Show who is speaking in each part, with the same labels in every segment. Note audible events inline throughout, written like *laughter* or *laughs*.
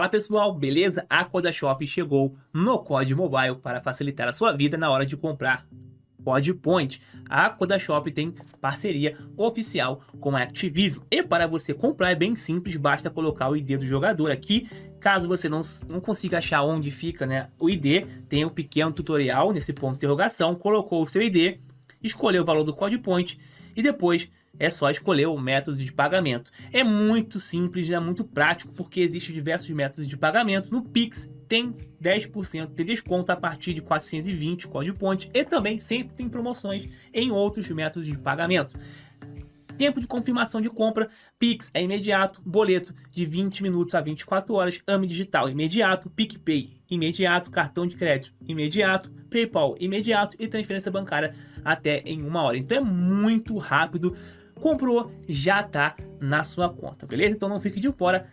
Speaker 1: Fala pessoal, beleza? A Coda Shop chegou no COD Mobile para facilitar a sua vida na hora de comprar Code Point. A Coda Shop tem parceria oficial com a Activision. E para você comprar é bem simples, basta colocar o ID do jogador aqui. Caso você não, não consiga achar onde fica né, o ID, tem um pequeno tutorial nesse ponto de interrogação. Colocou o seu ID, escolheu o valor do Code Point e depois é só escolher o método de pagamento. É muito simples, é muito prático, porque existem diversos métodos de pagamento. No Pix tem 10% de desconto a partir de 420 código ponte e também sempre tem promoções em outros métodos de pagamento. Tempo de confirmação de compra, Pix é imediato, boleto de 20 minutos a 24 horas, AME digital imediato, PicPay imediato, cartão de crédito imediato, PayPal imediato e transferência bancária até em uma hora. Então é muito rápido, comprou, já está na sua conta, beleza? Então não fique de fora,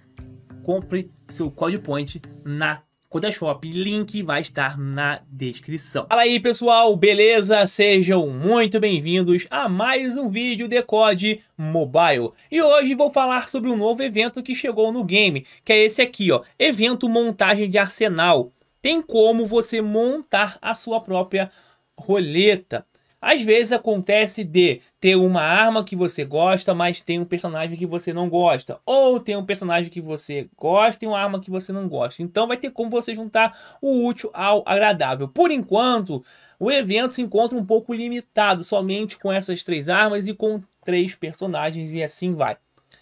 Speaker 1: compre seu código point na Coda Shop, link vai estar na descrição. Fala aí pessoal, beleza? Sejam muito bem-vindos a mais um vídeo de Code Mobile. E hoje vou falar sobre um novo evento que chegou no game, que é esse aqui, ó, evento montagem de arsenal. Tem como você montar a sua própria roleta. Às vezes acontece de ter uma arma que você gosta, mas tem um personagem que você não gosta. Ou tem um personagem que você gosta e uma arma que você não gosta. Então vai ter como você juntar o útil ao agradável. Por enquanto, o evento se encontra um pouco limitado somente com essas três armas e com três personagens e assim vai.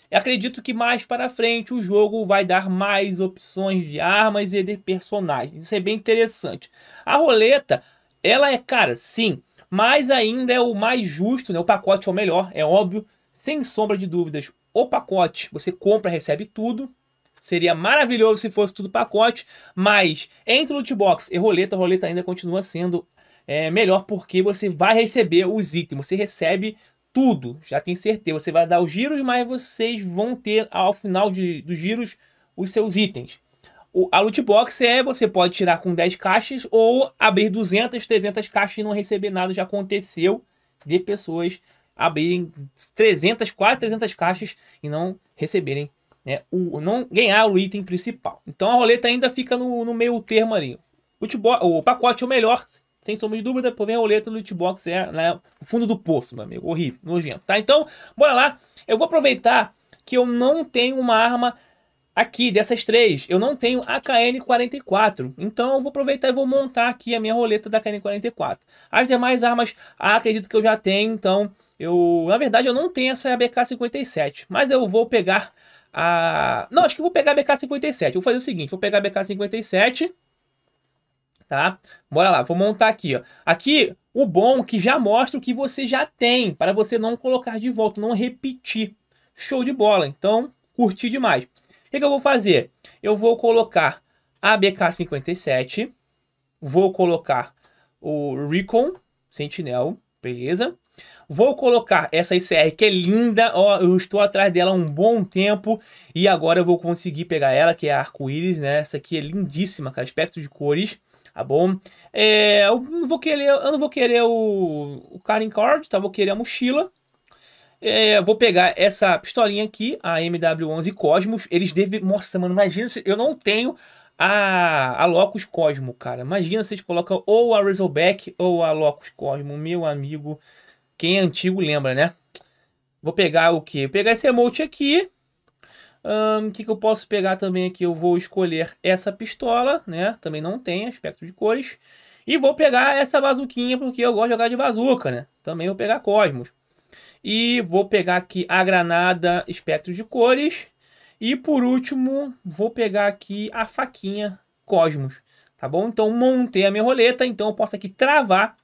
Speaker 1: Eu acredito que mais para frente o jogo vai dar mais opções de armas e de personagens. Isso é bem interessante. A roleta, ela é cara, sim, mas ainda é o mais justo, né? O pacote é o melhor, é óbvio, sem sombra de dúvidas. O pacote, você compra, recebe tudo. Seria maravilhoso se fosse tudo pacote, mas entre loot box e roleta, a roleta ainda continua sendo é, melhor porque você vai receber os itens, você recebe tudo, já tem certeza. Você vai dar os giros, mas vocês vão ter ao final de, dos giros os seus itens. O, a loot box é você pode tirar com 10 caixas ou abrir 200, 300 caixas e não receber nada. Já aconteceu de pessoas abrirem 300, quase 300 caixas e não receberem, né, o, não ganhar o item principal. Então a roleta ainda fica no, no meio termo ali. O, o pacote é o melhor, sem sombra de dúvida, porém a roleta do loot box é né, o fundo do poço, meu amigo, horrível, nojento, tá? Então, bora lá, eu vou aproveitar que eu não tenho uma arma Aqui, dessas três, eu não tenho a KN-44, então eu vou aproveitar e vou montar aqui a minha roleta da KN-44. As demais armas, ah, acredito que eu já tenho, então eu... Na verdade, eu não tenho essa BK-57, mas eu vou pegar a... Não, acho que eu vou pegar a BK-57. Vou fazer o seguinte, vou pegar a BK-57, tá? Bora lá, vou montar aqui, ó. Aqui, o bom é que já mostra o que você já tem, para você não colocar de volta, não repetir. Show de bola, então curti demais. O que, que eu vou fazer? Eu vou colocar a BK-57, vou colocar o Recon Sentinel, beleza? Vou colocar essa ICR que é linda, ó, eu estou atrás dela há um bom tempo e agora eu vou conseguir pegar ela, que é a arco-íris, né? Essa aqui é lindíssima, cara, espectro de cores, tá bom? É, eu não vou querer, eu não vou querer o, o Karin Card, tá? Vou querer a mochila, é, vou pegar essa pistolinha aqui, a MW11 Cosmos. Eles devem... Nossa, mano, imagina se... Eu não tenho a, a Locus Cosmo, cara. Imagina se eles colocam ou a Razorback ou a Locus Cosmo. Meu amigo, quem é antigo lembra, né? Vou pegar o que? pegar esse emote aqui. O um, que, que eu posso pegar também aqui? Eu vou escolher essa pistola, né? Também não tem aspecto de cores. E vou pegar essa bazuquinha, porque eu gosto de jogar de bazuca, né? Também vou pegar Cosmos. E vou pegar aqui a granada espectro de cores. E por último, vou pegar aqui a faquinha Cosmos, tá bom? Então montei a minha roleta, então eu posso aqui travar,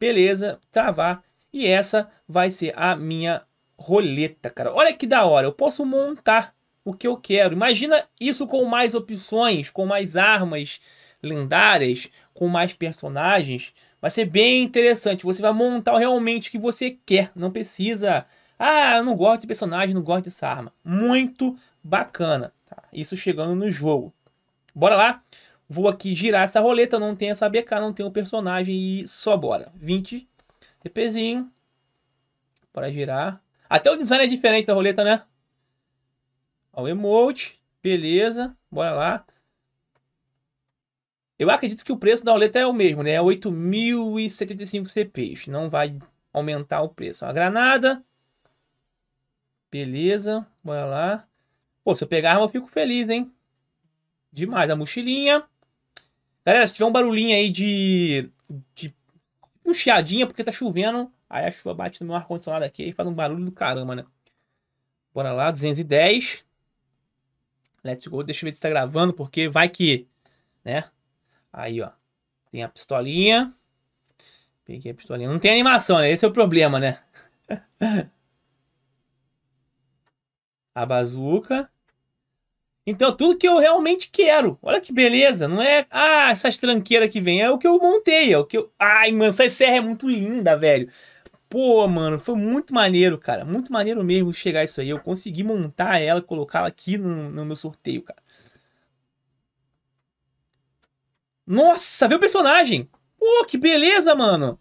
Speaker 1: beleza, travar. E essa vai ser a minha roleta, cara. Olha que da hora, eu posso montar o que eu quero. Imagina isso com mais opções, com mais armas lendárias, com mais personagens. Vai ser bem interessante. Você vai montar realmente o que você quer. Não precisa. Ah, eu não gosto de personagem, não gosto dessa arma. Muito bacana. Tá? Isso chegando no jogo. Bora lá. Vou aqui girar essa roleta. Não tem essa BK, não tem o personagem. E só bora. 20. TPzinho. Bora girar. Até o design é diferente da roleta, né? Ó, o emote. Beleza. Bora lá. Eu acredito que o preço da oleta é o mesmo, né? 8.075 é CPs. Não vai aumentar o preço. A granada. Beleza. Bora lá. Pô, se eu pegar arma, eu fico feliz, hein? Demais. A mochilinha. Galera, se tiver um barulhinho aí de... de um chiadinha, porque tá chovendo. Aí a chuva bate no meu ar-condicionado aqui e faz um barulho do caramba, né? Bora lá, 210. Let's go. Deixa eu ver se tá gravando, porque vai que... Né? Aí, ó. Tem a pistolinha. Peguei a pistolinha. Não tem animação, né? Esse é o problema, né? *laughs* a bazuca. Então, tudo que eu realmente quero. Olha que beleza. Não é, ah, essas tranqueiras que vem. É o que eu montei. É o que eu... Ai, mano, essa serra é muito linda, velho. Pô, mano, foi muito maneiro, cara. Muito maneiro mesmo chegar isso aí. Eu consegui montar ela, colocá-la aqui no, no meu sorteio, cara. Nossa, viu o personagem? Pô, que beleza, mano.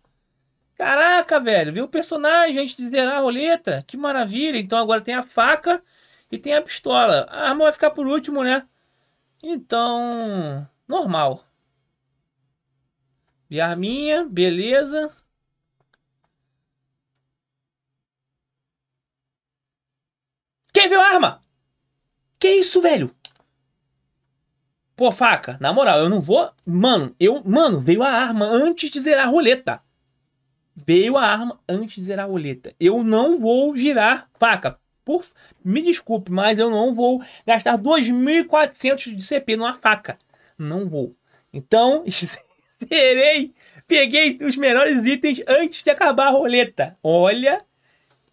Speaker 1: Caraca, velho, viu o personagem antes de zerar a roleta? Que maravilha. Então agora tem a faca e tem a pistola. A arma vai ficar por último, né? Então, normal. Vi arminha, beleza. Quem viu a arma? Que isso, velho? Pô, faca, na moral, eu não vou. Mano, eu. Mano, veio a arma antes de zerar a roleta. Veio a arma antes de zerar a roleta. Eu não vou girar faca. Por, me desculpe, mas eu não vou gastar 2.400 de CP numa faca. Não vou. Então, *laughs* zerei. Peguei os melhores itens antes de acabar a roleta. Olha,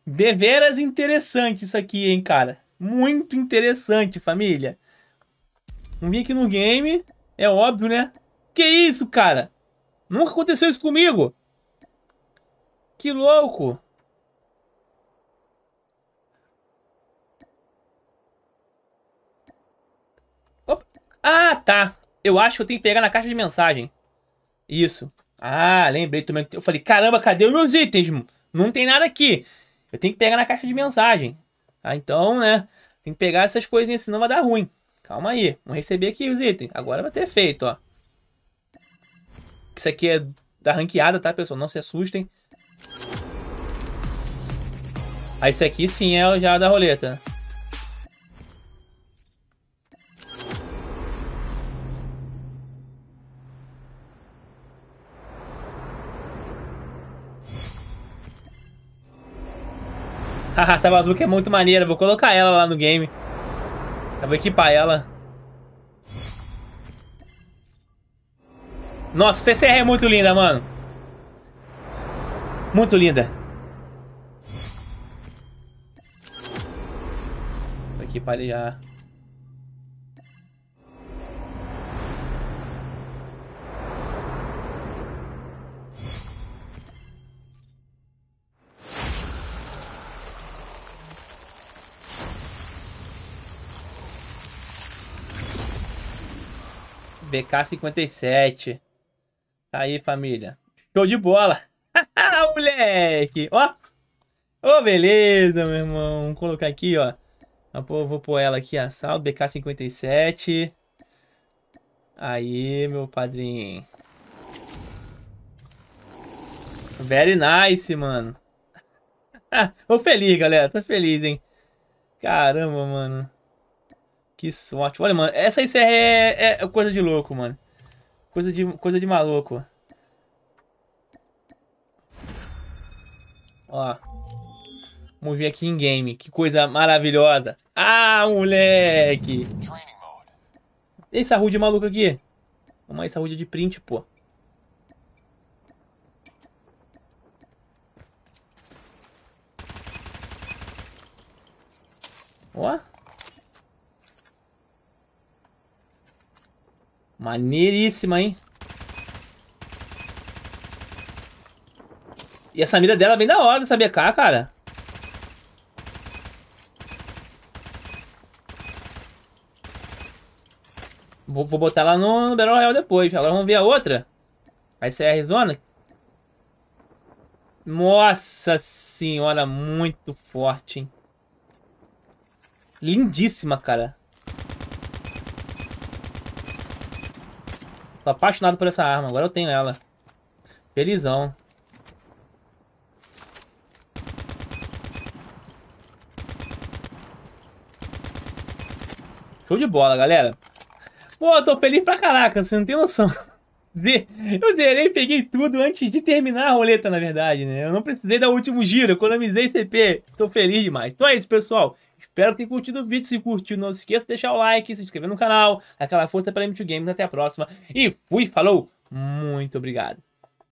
Speaker 1: deveras interessante isso aqui, hein, cara. Muito interessante, família. Um vir aqui no game. É óbvio, né? Que isso, cara? Nunca aconteceu isso comigo. Que louco. Opa. Ah, tá. Eu acho que eu tenho que pegar na caixa de mensagem. Isso. Ah, lembrei também. Eu falei, caramba, cadê os meus itens? Não tem nada aqui. Eu tenho que pegar na caixa de mensagem. Ah, então, né? Tem que pegar essas coisinhas, senão vai dar ruim. Calma aí. Vamos receber aqui os itens. Agora vai ter efeito, ó. Isso aqui é da ranqueada, tá, pessoal? Não se assustem. Ah, isso aqui sim é já da roleta. *laughs* Haha, essa bazuca é muito maneira. Vou colocar ela lá no game. Eu vou equipar ela. Nossa, CCR é muito linda, mano. Muito linda. Vou equipar ele já. BK57. Tá aí, família. Show de bola. *laughs* moleque. Ó. Ô, oh, beleza, meu irmão. Vou colocar aqui, ó. Vou, ah, vou pôr ela aqui, assalto. BK57. Aí, meu padrinho. Very nice, mano. *laughs* Tô feliz, galera. Tô feliz, hein? Caramba, mano. Que sorte. Olha, mano, essa ICR é, é, é coisa de louco, mano. Coisa de, coisa de maluco. Ó. Vamos ver aqui em game. Que coisa maravilhosa. Ah, moleque. Essa rude maluca aqui. Vamos essa rude de print, pô. Maneiríssima, hein? E essa mira dela é bem da hora dessa BK, cara. Vou, vou botar ela no, no Battle Royale depois. Agora vamos ver a outra. Vai ser a Arizona. Nossa senhora, muito forte, hein? Lindíssima, cara. Tô apaixonado por essa arma. Agora eu tenho ela. Felizão. Show de bola, galera. Pô, tô feliz pra caraca. Você não tem noção. *laughs* Eu zerei, peguei tudo antes de terminar a roleta, na verdade, né? Eu não precisei dar o último giro, economizei CP. Tô feliz demais. Então é isso, pessoal. Espero que tenha curtido o vídeo. Se curtiu, não se esqueça de deixar o like, se inscrever no canal, aquela força para M2 Games. Até a próxima. E fui, falou, muito obrigado.